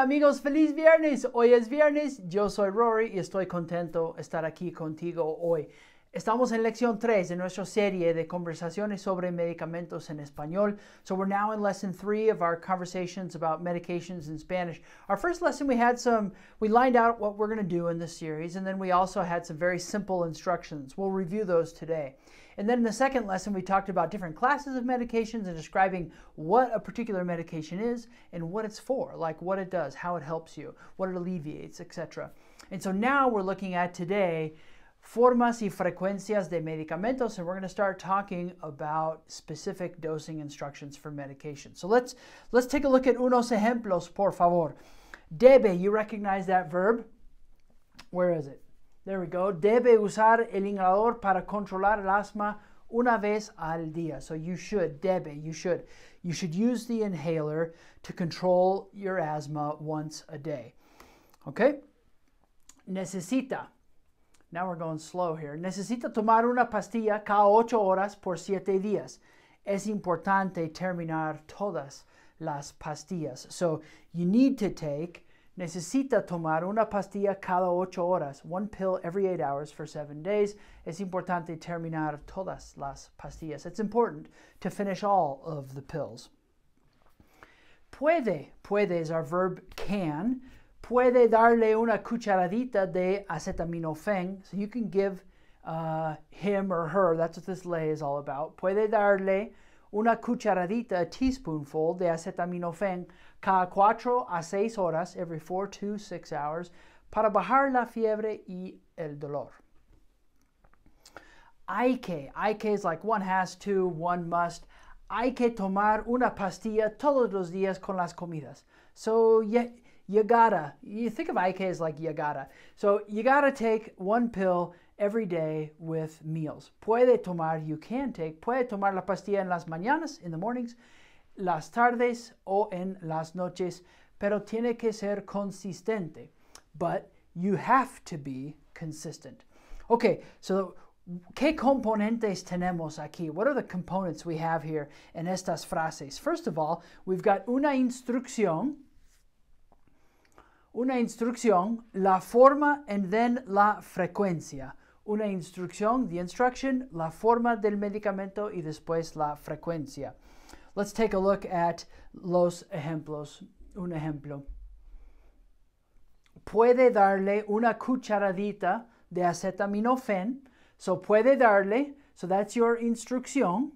amigos? Feliz viernes. Hoy es viernes. Yo soy Rory y estoy contento de estar aquí contigo hoy. Estamos en lección 3 de nuestra serie de conversaciones sobre medicamentos en español. So we're now in lesson 3 of our conversations about medications in Spanish. Our first lesson we had some we lined out what we're going to do in this series and then we also had some very simple instructions. We'll review those today. And then in the second lesson we talked about different classes of medications and describing what a particular medication is and what it's for, like what it does, how it helps you, what it alleviates, etc. And so now we're looking at today formas y frecuencias de medicamentos, and we're going to start talking about specific dosing instructions for medication. So let's let's take a look at unos ejemplos, por favor. Debe, you recognize that verb? Where is it? There we go. Debe usar el inhalador para controlar el asma una vez al día. So you should, debe, you should. You should use the inhaler to control your asthma once a day. Okay? Necesita now we're going slow here. Necesita tomar una pastilla cada ocho horas por siete días. Es importante terminar todas las pastillas. So you need to take, necesita tomar una pastilla cada ocho horas, one pill every eight hours for seven days. Es importante terminar todas las pastillas. It's important to finish all of the pills. Puede, puede is our verb can. puede darle una cucharadita de acetaminofén. So you can give uh, him or her, that's what this ley is all about. Puede darle una cucharadita, a teaspoonful de acetaminofén cada cuatro a 6 horas, every four to six hours, para bajar la fiebre y el dolor. Hay que, hay que es like one has to, one must. Hay que tomar una pastilla todos los días con las comidas. So, yeah, you gotta. You think of IK as like you gotta. So you gotta take one pill every day with meals. Puede tomar, you can take, puede tomar la pastilla en las mañanas, in the mornings, las tardes o en las noches, pero tiene que ser consistente. But you have to be consistent. Okay, so ¿qué componentes tenemos aquí? What are the components we have here in estas frases? First of all, we've got una instrucción, Una instrucción, la forma and then la frecuencia. Una instrucción, the instruction, la forma del medicamento y después la frecuencia. Let's take a look at los ejemplos. Un ejemplo. Puede darle una cucharadita de acetaminofen. So puede darle, so that's your instrucción.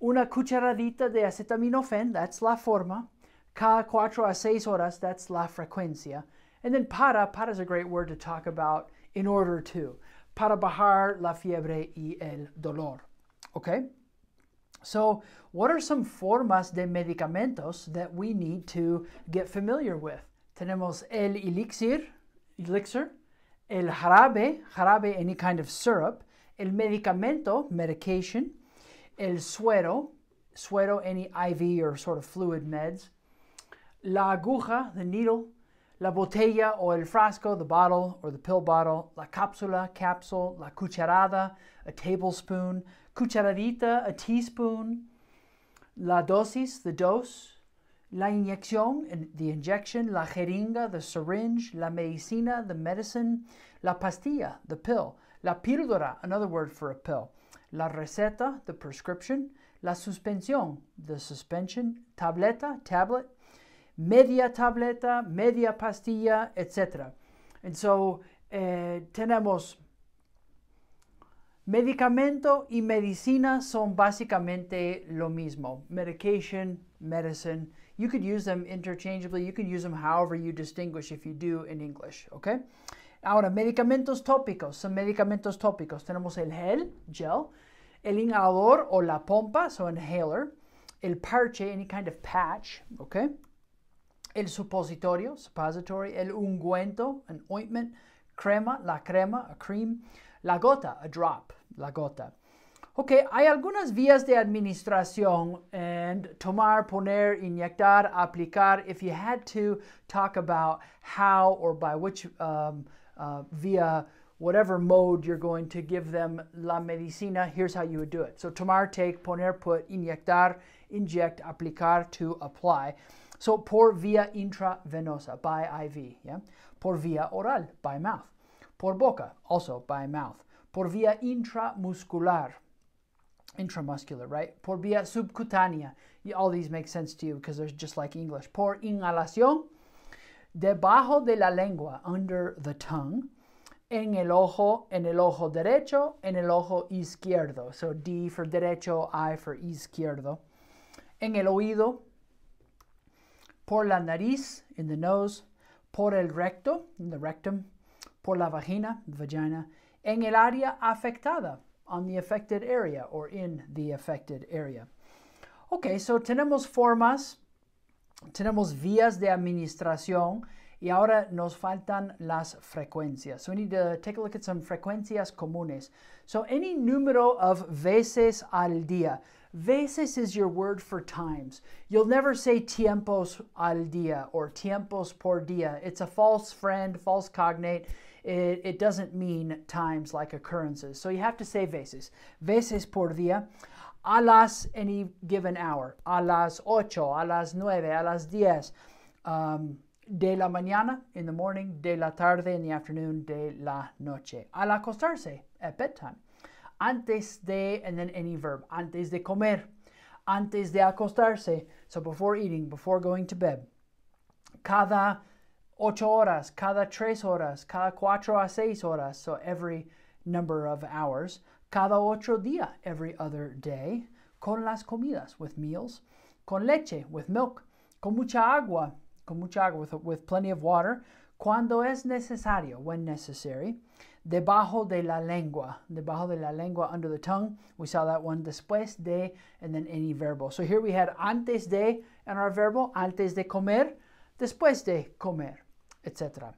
Una cucharadita de acetaminofen. that's la forma. Cada cuatro a seis horas, that's la frecuencia. And then para, para is a great word to talk about in order to. Para bajar la fiebre y el dolor. Okay? So, what are some formas de medicamentos that we need to get familiar with? Tenemos el elixir, elixir, el jarabe, jarabe, any kind of syrup, el medicamento, medication, el suero, suero, any IV or sort of fluid meds, la aguja, the needle, la botella or el frasco, the bottle or the pill bottle, la cápsula, capsule, la cucharada, a tablespoon, cucharadita, a teaspoon, la dosis, the dose, la inyección, the injection, la jeringa, the syringe, la medicina, the medicine, la pastilla, the pill, la píldora, another word for a pill, la receta, the prescription, la suspensión, the suspension, tableta, tablet, media tableta, media pastilla, etc. And so, eh, tenemos medicamento y medicina son básicamente lo mismo. Medication, medicine. You could use them interchangeably. You can use them however you distinguish if you do in English, okay? Ahora, medicamentos tópicos. Son medicamentos tópicos. Tenemos el gel, gel, el inhalador o la pompa, so inhaler, el parche, any kind of patch, okay? el supositorio, suppository, el ungüento, an ointment, crema, la crema, a cream, la gota, a drop, la gota. Ok, hay algunas vías de administración and tomar, poner, inyectar, aplicar. If you had to talk about how or by which um, uh, via whatever mode you're going to give them la medicina, here's how you would do it. So tomar, take, poner, put, inyectar, inject, aplicar, to apply. So por via intravenosa, by IV, yeah? Por via oral, by mouth. Por boca, also by mouth. Por via intramuscular, intramuscular, right? Por via subcutánea, all these make sense to you because they're just like English. Por inhalación, debajo de la lengua, under the tongue. En el ojo, en el ojo derecho, en el ojo izquierdo. So D for derecho, I for izquierdo. En el oído, por la nariz, in the nose, por el recto, in the rectum, por la vagina, vagina, en el área afectada, on the affected area or in the affected area. Okay, so tenemos formas, tenemos vías de administración y ahora nos faltan las frecuencias. So we need to take a look at some frecuencias comunes. So any número of veces al día. Veces is your word for times. You'll never say tiempos al día or tiempos por día. It's a false friend, false cognate. It, it doesn't mean times like occurrences. So you have to say veces. Veces por día. A las any given hour. A las ocho, a las nueve, a las diez. Um, de la mañana in the morning, de la tarde in the afternoon, de la noche. Al acostarse at bedtime antes de, and then any verb, antes de comer, antes de acostarse, so before eating, before going to bed. Cada ocho horas, cada tres horas, cada cuatro a seis horas, so every number of hours. Cada otro día, every other day. Con las comidas, with meals. Con leche, with milk. Con mucha agua, con mucha agua, with, with plenty of water. Cuando es necesario, when necessary debajo de la lengua, debajo de la lengua, under the tongue. We saw that one después de, and then any verbal. So here we had antes de and our verbal, antes de comer, después de comer, etc.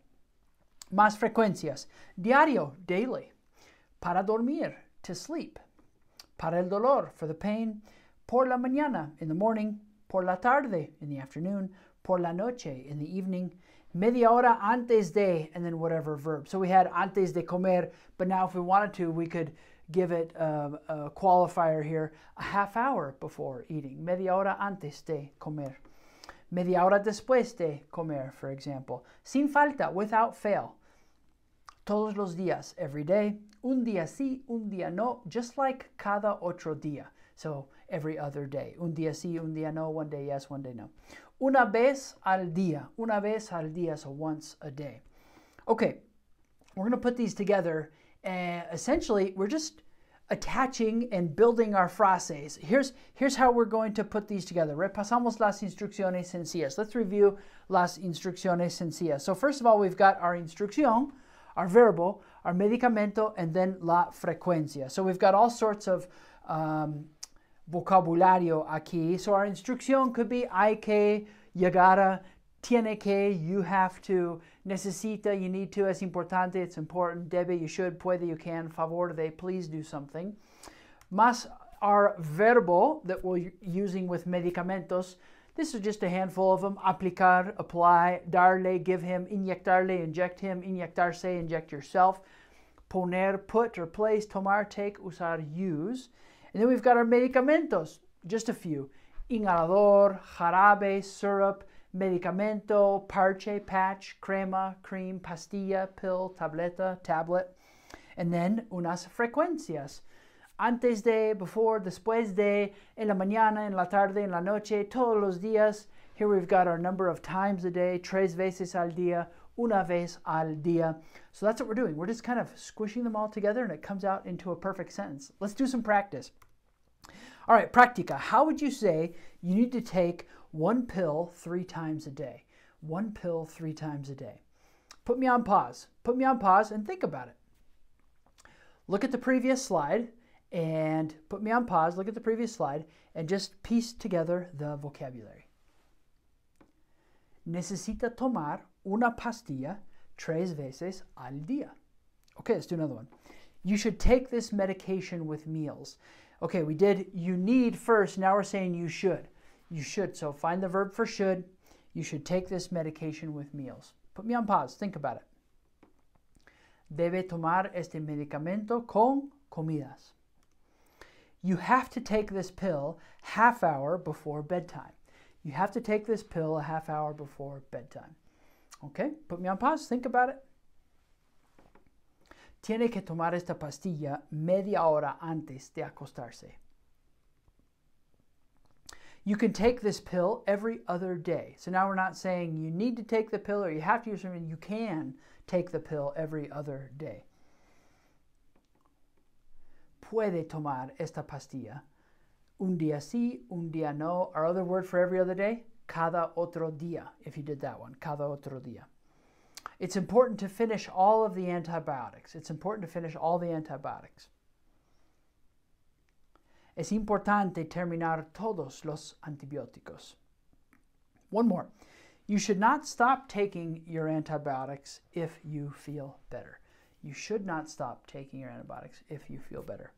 Más frecuencias. Diario, daily. Para dormir, to sleep. Para el dolor, for the pain. Por la mañana, in the morning. Por la tarde, in the afternoon. Por la noche, in the evening media hora antes de, and then whatever verb. So we had antes de comer, but now if we wanted to, we could give it um, a qualifier here, a half hour before eating. Media hora antes de comer. Media hora después de comer, for example. Sin falta, without fail. Todos los días, every day. Un día sí, un día no, just like cada otro día. So every other day. Un día sí, un día no, one day yes, one day no. Una vez al día. Una vez al día, so once a day. Okay, we're going to put these together. And eh, essentially, we're just attaching and building our frases. Here's, here's how we're going to put these together. Repasamos las instrucciones sencillas. Let's review las instrucciones sencillas. So first of all, we've got our instrucción, our verbo, our medicamento, and then la frecuencia. So we've got all sorts of um, vocabulario aquí. So our instruction could be hay que, you gotta, tiene que, you have to, necesita, you need to, es importante, it's important, debe, you should, puede, you can, favor, they, please do something. Mas our verbo that we're using with medicamentos, this is just a handful of them. Aplicar, apply, darle, give him, inyectarle, inject him, inyectarse, inject yourself, poner, put or place, tomar, take, usar, use. And then we've got our medicamentos, just a few. Inhalador, jarabe, syrup, medicamento, parche, patch, crema, cream, pastilla, pill, tableta, tablet. And then unas frecuencias. Antes de, before, después de, en la mañana, en la tarde, en la noche, todos los días. Here we've got our number of times a day, tres veces al día, una vez al día. So that's what we're doing. We're just kind of squishing them all together and it comes out into a perfect sentence. Let's do some practice. All right, practica. How would you say you need to take one pill three times a day? One pill three times a day. Put me on pause. Put me on pause and think about it. Look at the previous slide and put me on pause. Look at the previous slide and just piece together the vocabulary. Necesita tomar una pastilla tres veces al día. Okay, let's do another one. You should take this medication with meals. Okay, we did you need first. Now we're saying you should. You should. So find the verb for should. You should take this medication with meals. Put me on pause. Think about it. Debe tomar este medicamento con comidas. You have to take this pill half hour before bedtime. You have to take this pill a half hour before bedtime. Okay, put me on pause. Think about it tiene que tomar esta pastilla media hora antes de acostarse. You can take this pill every other day. So now we're not saying you need to take the pill or you have to use it. You can take the pill every other day. Puede tomar esta pastilla un día sí, un día no. Our other word for every other day, cada otro día, if you did that one, cada otro día. It's important to finish all of the antibiotics. It's important to finish all the antibiotics. Es importante terminar todos los antibióticos. One more. You should not stop taking your antibiotics if you feel better. You should not stop taking your antibiotics if you feel better.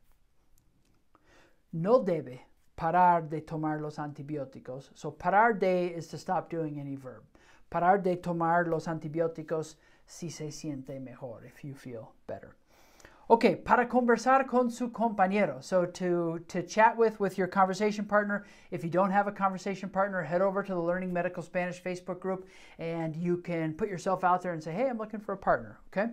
No debe parar de tomar los antibióticos. So parar de is to stop doing any verb parar de tomar los antibióticos si se siente mejor, if you feel better. Okay, para conversar con su compañero. So to, to chat with with your conversation partner. If you don't have a conversation partner, head over to the Learning Medical Spanish Facebook group and you can put yourself out there and say, hey, I'm looking for a partner. Okay.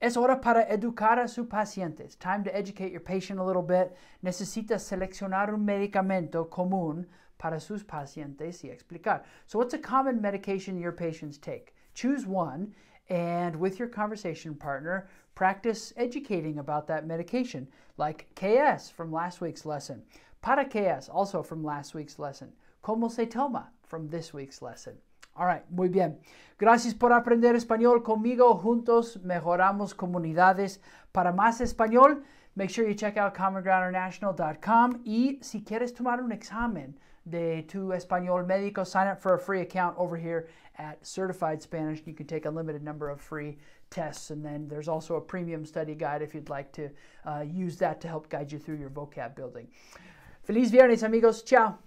Es hora para educar a su paciente. It's time to educate your patient a little bit. Necesita seleccionar un medicamento común para sus pacientes y explicar. So, what's a common medication your patients take? Choose one and with your conversation partner, practice educating about that medication, like KS from last week's lesson, para KS also from last week's lesson, como se toma from this week's lesson. All right, muy bien. Gracias por aprender español conmigo. Juntos mejoramos comunidades. Para más español, make sure you check out commongroundinternational.com. Y si quieres tomar un examen, the two Espanol Medicos, Sign up for a free account over here at Certified Spanish. You can take a limited number of free tests, and then there's also a premium study guide if you'd like to uh, use that to help guide you through your vocab building. Feliz viernes, amigos. Ciao.